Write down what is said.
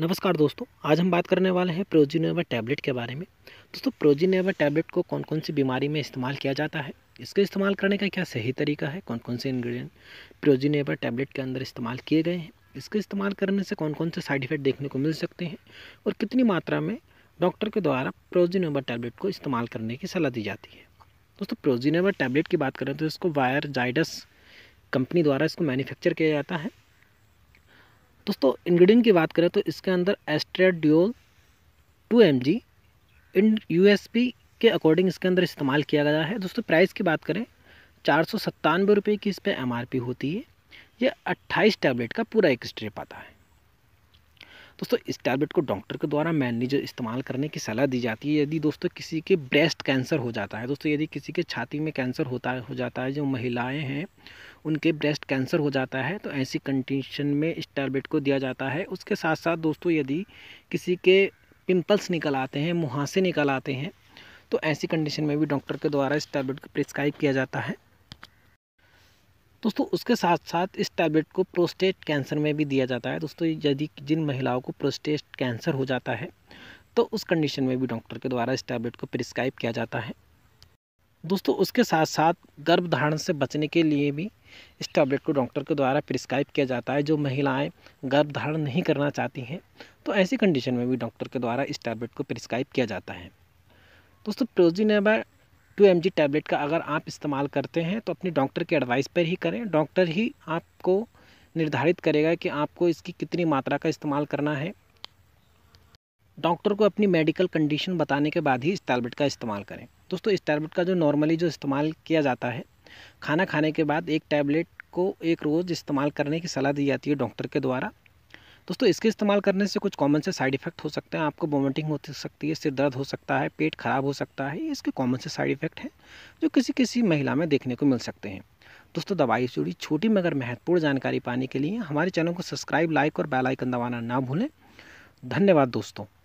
नमस्कार दोस्तों आज हम बात करने वाले हैं प्रोजीनेवा टैबलेट के बारे में दोस्तों प्रोजीनेवा टैबलेट को कौन कौन सी बीमारी में इस्तेमाल किया जाता है इसके इस्तेमाल करने का क्या सही तरीका है कौन कौन से इंग्रेडिएंट प्रोजीनेवा टैबलेट के अंदर इस्तेमाल किए गए हैं इसके इस्तेमाल करने से कौन कौन से साइड इफेक्ट देखने को मिल सकते हैं और कितनी मात्रा में डॉक्टर के द्वारा प्रोजीनेवा टैबलेट को इस्तेमाल करने की सलाह दी जाती है दोस्तों प्रोजीनेवा टैबलेट की बात करें तो इसको वायर जाइडस कंपनी द्वारा इसको मैन्युफैक्चर किया जाता है दोस्तों इंग्रेडिएंट की बात करें तो इसके अंदर estradiol two M G in U K according इसके अंदर इस्तेमाल किया गया है दोस्तों प्राइस की बात करें चार सौ सत्तानवे रुपये की इस पर एम होती है यह अट्ठाईस टैबलेट का पूरा एक स्ट्रिप आता है दोस्तों इस टैबलेट को डॉक्टर के द्वारा मैनेजर इस्तेमाल करने की सलाह दी जाती है यदि दोस्तों किसी के ब्रेस्ट कैंसर हो जाता है दोस्तों यदि किसी के छाती में कैंसर होता हो जाता है जो महिलाएं हैं उनके ब्रेस्ट कैंसर हो जाता है तो ऐसी कंडीशन में इस टैबलेट को दिया जाता है उसके साथ साथ दोस्तों यदि किसी के पिंपल्स निकल आते हैं मुहासे निकल आते हैं तो ऐसी कंडीशन में भी डॉक्टर के द्वारा इस टैबलेट को प्रिस्क्राइब किया जाता है दोस्तों उसके साथ साथ इस टैबलेट को प्रोस्टेट कैंसर में भी दिया जाता है दोस्तों यदि जिन महिलाओं को प्रोस्टेट कैंसर हो जाता है तो उस कंडीशन में भी डॉक्टर के द्वारा इस टैबलेट को प्रिस्क्राइब किया जाता है दोस्तों उसके साथ साथ गर्भधारण से बचने के लिए भी इस टैबलेट को डॉक्टर के द्वारा प्रिस्क्राइब किया जाता है जो महिलाएं गर्भधारण नहीं करना चाहती हैं तो ऐसी कंडीशन में भी डॉक्टर के द्वारा इस टैबलेट को प्रिस्क्राइब किया जाता है दोस्तों प्रोजीनेबा टू एम टैबलेट का अगर आप इस्तेमाल करते हैं तो अपने डॉक्टर के एडवाइस पर ही करें डॉक्टर ही आपको निर्धारित करेगा कि आपको इसकी कितनी मात्रा का इस्तेमाल करना है डॉक्टर को अपनी मेडिकल कंडीशन बताने के बाद ही इस टैबलेट का इस्तेमाल करें दोस्तों इस टैबलेट का जो नॉर्मली जो इस्तेमाल किया जाता है खाना खाने के बाद एक टैबलेट को एक रोज़ इस्तेमाल करने की सलाह दी जाती है डॉक्टर के द्वारा दोस्तों इसके इस्तेमाल करने से कुछ कॉमन से साइड इफेक्ट हो सकते हैं आपको वॉमिटिंग हो सकती है सिर दर्द हो सकता है पेट खराब हो सकता है इसके कॉमन से साइड इफेक्ट हैं जो किसी किसी महिला में देखने को मिल सकते हैं दोस्तों दवाई से जुड़ी छोटी मगर महत्वपूर्ण जानकारी पाने के लिए हमारे चैनल को सब्सक्राइब लाइक और बेलाइकन दबाना ना भूलें धन्यवाद दोस्तों